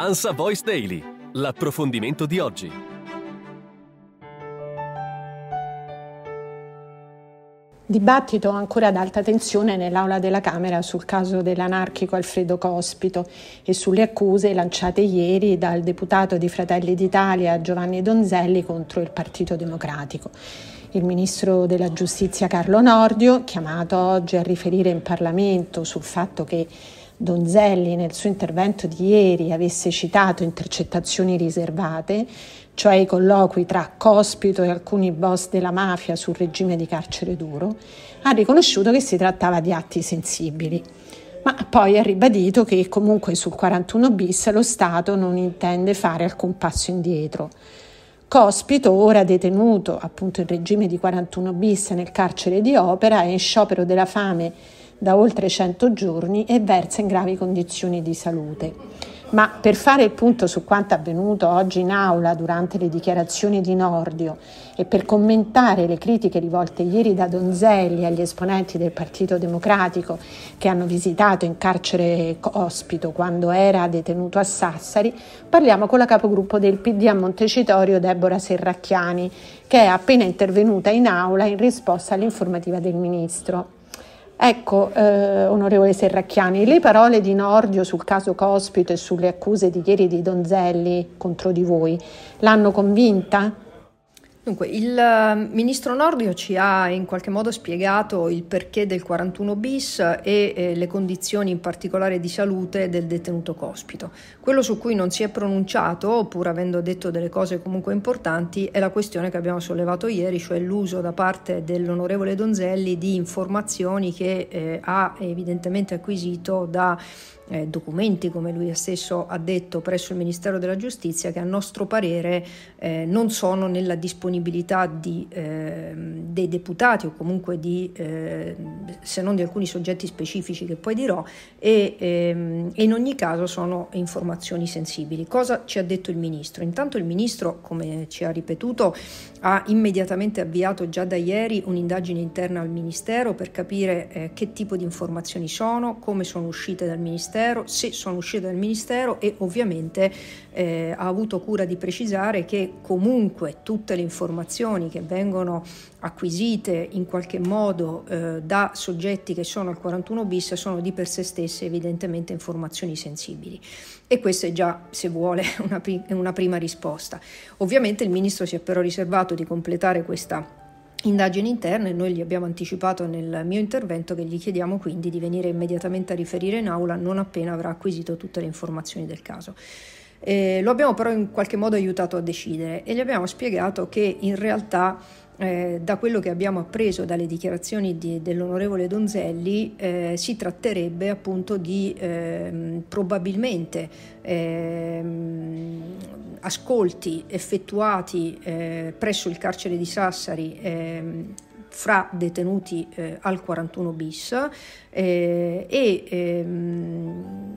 Ansa Voice Daily, l'approfondimento di oggi. Dibattito ancora ad alta tensione nell'aula della Camera sul caso dell'anarchico Alfredo Cospito e sulle accuse lanciate ieri dal deputato di Fratelli d'Italia Giovanni Donzelli contro il Partito Democratico. Il ministro della Giustizia Carlo Nordio, chiamato oggi a riferire in Parlamento sul fatto che Donzelli nel suo intervento di ieri avesse citato intercettazioni riservate, cioè i colloqui tra Cospito e alcuni boss della mafia sul regime di carcere duro, ha riconosciuto che si trattava di atti sensibili, ma poi ha ribadito che comunque sul 41 bis lo Stato non intende fare alcun passo indietro. Cospito, ora detenuto appunto in regime di 41 bis nel carcere di Opera, è in sciopero della fame da oltre 100 giorni e versa in gravi condizioni di salute. Ma per fare il punto su quanto avvenuto oggi in aula durante le dichiarazioni di Nordio e per commentare le critiche rivolte ieri da Donzelli agli esponenti del Partito Democratico che hanno visitato in carcere ospito quando era detenuto a Sassari, parliamo con la capogruppo del PD a Montecitorio Deborah Serracchiani, che è appena intervenuta in aula in risposta all'informativa del Ministro. Ecco, eh, onorevole Serracchiani, le parole di Nordio sul caso Cospito e sulle accuse di ieri di Donzelli contro di voi l'hanno convinta? Dunque, il eh, ministro Nordio ci ha in qualche modo spiegato il perché del 41 bis e eh, le condizioni in particolare di salute del detenuto cospito. Quello su cui non si è pronunciato, pur avendo detto delle cose comunque importanti, è la questione che abbiamo sollevato ieri, cioè l'uso da parte dell'onorevole Donzelli di informazioni che eh, ha evidentemente acquisito da eh, documenti, come lui stesso ha detto, presso il Ministero della Giustizia, che a nostro parere eh, non sono nella disponibilità di, eh, dei deputati o comunque di, eh, se non di alcuni soggetti specifici che poi dirò, e ehm, in ogni caso sono informazioni sensibili. Cosa ci ha detto il Ministro? Intanto il Ministro, come ci ha ripetuto, ha immediatamente avviato già da ieri un'indagine interna al Ministero per capire eh, che tipo di informazioni sono, come sono uscite dal Ministero, Ministero, se sono uscite dal Ministero e ovviamente eh, ha avuto cura di precisare che comunque tutte le informazioni che vengono acquisite in qualche modo eh, da soggetti che sono al 41 bis sono di per sé stesse evidentemente informazioni sensibili. E questa è già, se vuole, una, una prima risposta. Ovviamente il Ministro si è però riservato di completare questa indagini interne, noi gli abbiamo anticipato nel mio intervento che gli chiediamo quindi di venire immediatamente a riferire in aula non appena avrà acquisito tutte le informazioni del caso. Eh, lo abbiamo però in qualche modo aiutato a decidere e gli abbiamo spiegato che in realtà eh, da quello che abbiamo appreso dalle dichiarazioni di, dell'onorevole Donzelli, eh, si tratterebbe appunto di eh, probabilmente ehm, ascolti effettuati eh, presso il carcere di Sassari ehm, fra detenuti eh, al 41 bis eh, e ehm,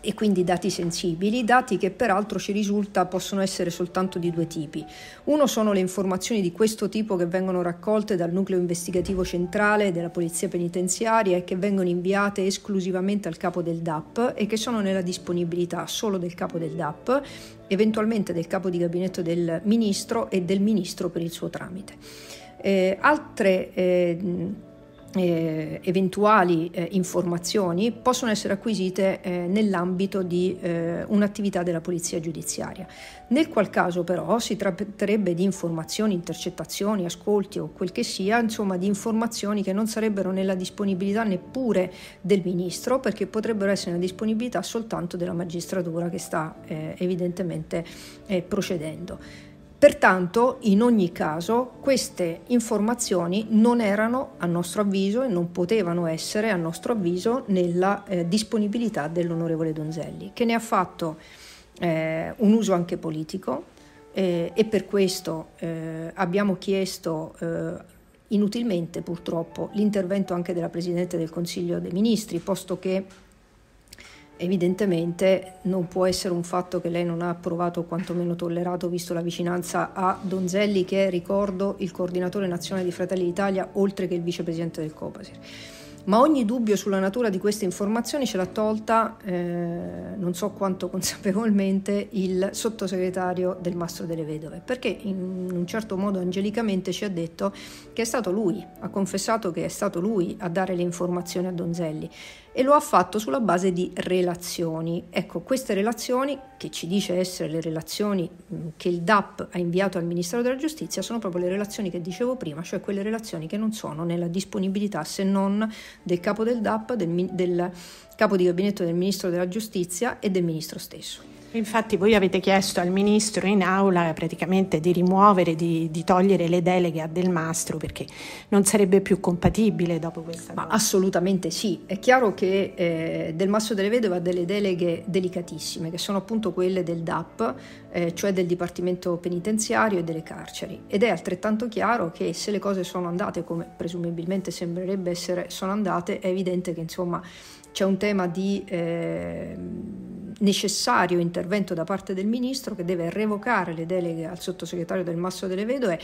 e quindi dati sensibili, dati che peraltro ci risulta possono essere soltanto di due tipi. Uno sono le informazioni di questo tipo che vengono raccolte dal nucleo investigativo centrale della Polizia Penitenziaria e che vengono inviate esclusivamente al capo del DAP e che sono nella disponibilità solo del capo del DAP, eventualmente del capo di gabinetto del ministro e del ministro per il suo tramite. Eh, altre eh, eh, eventuali eh, informazioni possono essere acquisite eh, nell'ambito di eh, un'attività della polizia giudiziaria. Nel qual caso però si tratterebbe di informazioni, intercettazioni, ascolti o quel che sia, insomma di informazioni che non sarebbero nella disponibilità neppure del ministro perché potrebbero essere nella disponibilità soltanto della magistratura che sta eh, evidentemente eh, procedendo. Pertanto, in ogni caso, queste informazioni non erano, a nostro avviso, e non potevano essere, a nostro avviso, nella eh, disponibilità dell'onorevole Donzelli, che ne ha fatto eh, un uso anche politico eh, e per questo eh, abbiamo chiesto eh, inutilmente, purtroppo, l'intervento anche della Presidente del Consiglio dei Ministri, posto che evidentemente non può essere un fatto che lei non ha approvato o quantomeno tollerato, visto la vicinanza a Donzelli, che è, ricordo, il coordinatore nazionale di Fratelli d'Italia, oltre che il vicepresidente del Copasir. Ma ogni dubbio sulla natura di queste informazioni ce l'ha tolta, eh, non so quanto consapevolmente, il sottosegretario del Mastro delle Vedove, perché in un certo modo angelicamente ci ha detto che è stato lui, ha confessato che è stato lui a dare le informazioni a Donzelli e lo ha fatto sulla base di relazioni. Ecco, queste relazioni, che ci dice essere le relazioni mm, che il DAP ha inviato al Ministero della Giustizia, sono proprio le relazioni che dicevo prima, cioè quelle relazioni che non sono nella disponibilità se non del capo del DAP, del, del capo di gabinetto del Ministro della Giustizia e del Ministro stesso. Infatti voi avete chiesto al Ministro in aula praticamente di rimuovere, di, di togliere le deleghe a Del Mastro perché non sarebbe più compatibile dopo questa Ma cosa. Assolutamente sì, è chiaro che eh, Del Mastro delle Vedove ha delle deleghe delicatissime che sono appunto quelle del DAP, eh, cioè del Dipartimento Penitenziario e delle carceri ed è altrettanto chiaro che se le cose sono andate come presumibilmente sembrerebbe essere, sono andate, è evidente che insomma c'è un tema di eh, necessario intervento da parte del ministro che deve revocare le deleghe al sottosegretario del Masso delle Vedove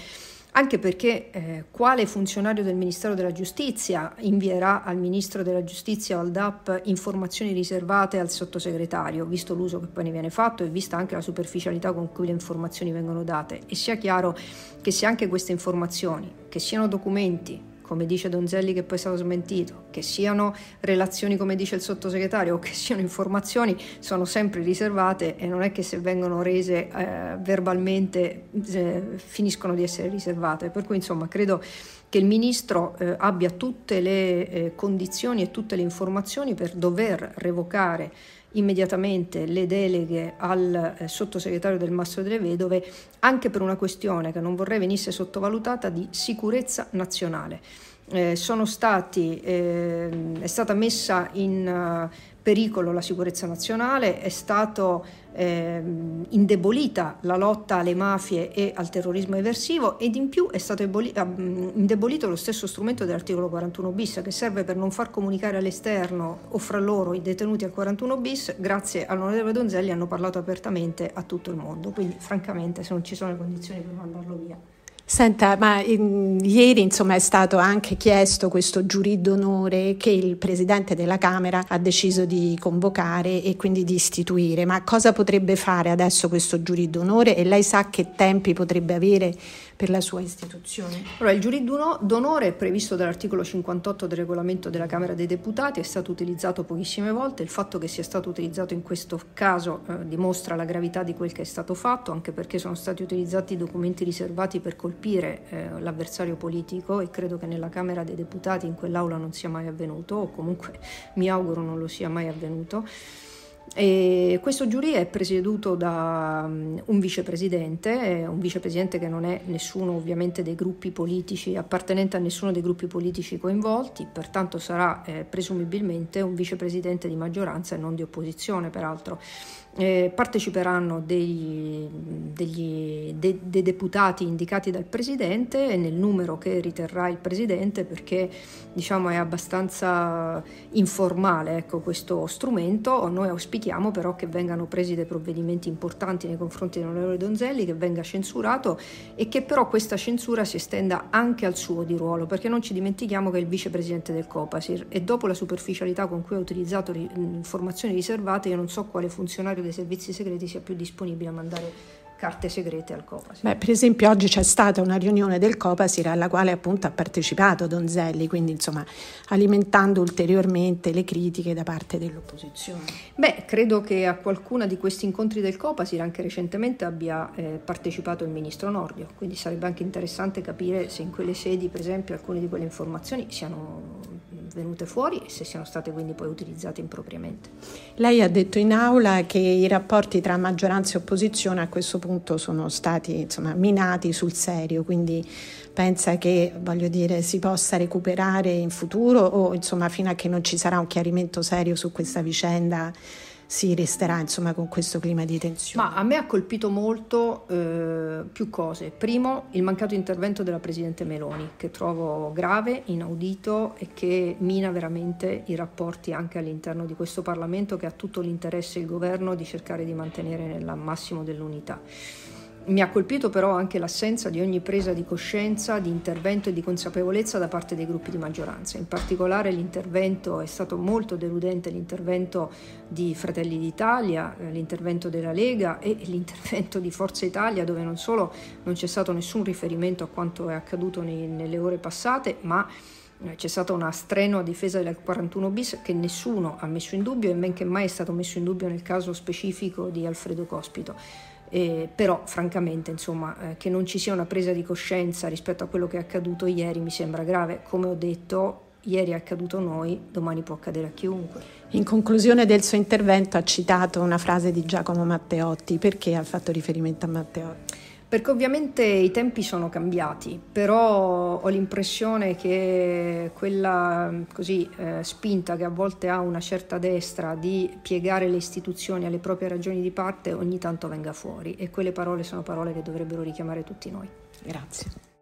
anche perché eh, quale funzionario del Ministero della Giustizia invierà al Ministro della Giustizia o al DAP informazioni riservate al sottosegretario, visto l'uso che poi ne viene fatto e vista anche la superficialità con cui le informazioni vengono date. E sia chiaro che se anche queste informazioni, che siano documenti, come dice Donzelli che poi è stato smentito, che siano relazioni come dice il sottosegretario o che siano informazioni, sono sempre riservate e non è che se vengono rese eh, verbalmente eh, finiscono di essere riservate. Per cui insomma credo che il Ministro eh, abbia tutte le eh, condizioni e tutte le informazioni per dover revocare immediatamente le deleghe al eh, sottosegretario del Mastro delle Vedove anche per una questione che non vorrei venisse sottovalutata di sicurezza nazionale. Eh, stati, eh, è stata messa in eh, pericolo la sicurezza nazionale, è stata eh, indebolita la lotta alle mafie e al terrorismo eversivo ed in più è stato eboli- ah, indebolito lo stesso strumento dell'articolo 41 bis che serve per non far comunicare all'esterno o fra loro i detenuti al 41 bis, grazie all'onorevole Donzelli hanno parlato apertamente a tutto il mondo, quindi francamente se non ci sono le condizioni per mandarlo via. Senta, ma in, ieri insomma, è stato anche chiesto questo giurì d'onore che il Presidente della Camera ha deciso di convocare e quindi di istituire, ma cosa potrebbe fare adesso questo giurì d'onore e lei sa che tempi potrebbe avere per la sua istituzione? Allora, il giurì d'onore è previsto dall'articolo 58 del regolamento della Camera dei Deputati è stato utilizzato pochissime volte, il fatto che sia stato utilizzato in questo caso eh, dimostra la gravità di quel che è stato fatto, anche perché sono stati utilizzati documenti riservati per colpire colpire eh, l'avversario politico e credo che nella Camera dei Deputati in quell'aula non sia mai avvenuto o comunque mi auguro non lo sia mai avvenuto. E questo giurì è presieduto da mm, un vicepresidente, un vicepresidente che non è nessuno ovviamente dei gruppi politici, appartenente a nessuno dei gruppi politici coinvolti, pertanto sarà eh, presumibilmente un vicepresidente di maggioranza e non di opposizione peraltro eh, parteciperanno dei, degli, de, de deputati indicati dal Presidente nel numero che riterrà il Presidente perché diciamo, è abbastanza informale ecco, questo strumento. Noi auspichiamo però che vengano presi dei provvedimenti importanti nei confronti dell'onorevole Donzelli, che venga censurato e che però questa censura si estenda anche al suo di ruolo perché non ci dimentichiamo che è il Vicepresidente del Copasir e dopo la superficialità con cui ha utilizzato informazioni riservate io non so quale funzionario dei servizi segreti sia più disponibile a mandare carte segrete al Copasir. Beh, per esempio oggi c'è stata una riunione del Copasir alla quale appunto ha partecipato Donzelli, quindi insomma alimentando ulteriormente le critiche da parte dell'opposizione. Beh, credo che a qualcuno di questi incontri del Copasir anche recentemente abbia eh, partecipato il ministro Nordio, quindi sarebbe anche interessante capire se in quelle sedi per esempio alcune di quelle informazioni siano venute fuori e se siano state quindi poi utilizzate impropriamente. Lei ha detto in aula che i rapporti tra maggioranza e opposizione a questo punto sono stati insomma, minati sul serio, quindi pensa che dire, si possa recuperare in futuro o insomma, fino a che non ci sarà un chiarimento serio su questa vicenda? si resterà insomma con questo clima di tensione. Ma a me ha colpito molto eh, più cose. Primo, il mancato intervento della Presidente Meloni, che trovo grave, inaudito e che mina veramente i rapporti anche all'interno di questo Parlamento che ha tutto l'interesse il governo di cercare di mantenere nel massimo dell'unità. Mi ha colpito però anche l'assenza di ogni presa di coscienza, di intervento e di consapevolezza da parte dei gruppi di maggioranza. In particolare l'intervento è stato molto deludente, l'intervento di Fratelli d'Italia, eh, l'intervento della Lega e l'intervento di Forza Italia, dove non solo non c'è stato nessun riferimento a quanto è accaduto nei, nelle ore passate, ma eh, c'è stata una strenua difesa del 41 bis che nessuno ha messo in dubbio e men che mai è stato messo in dubbio nel caso specifico di Alfredo Cospito. Eh, però francamente insomma eh, che non ci sia una presa di coscienza rispetto a quello che è accaduto ieri mi sembra grave, come ho detto ieri è accaduto a noi, domani può accadere a chiunque. In conclusione del suo intervento ha citato una frase di Giacomo Matteotti, perché ha fatto riferimento a Matteotti? Perché ovviamente i tempi sono cambiati, però ho l'impressione che quella così, eh, spinta che a volte ha una certa destra di piegare le istituzioni alle proprie ragioni di parte ogni tanto venga fuori e quelle parole sono parole che dovrebbero richiamare tutti noi. Grazie.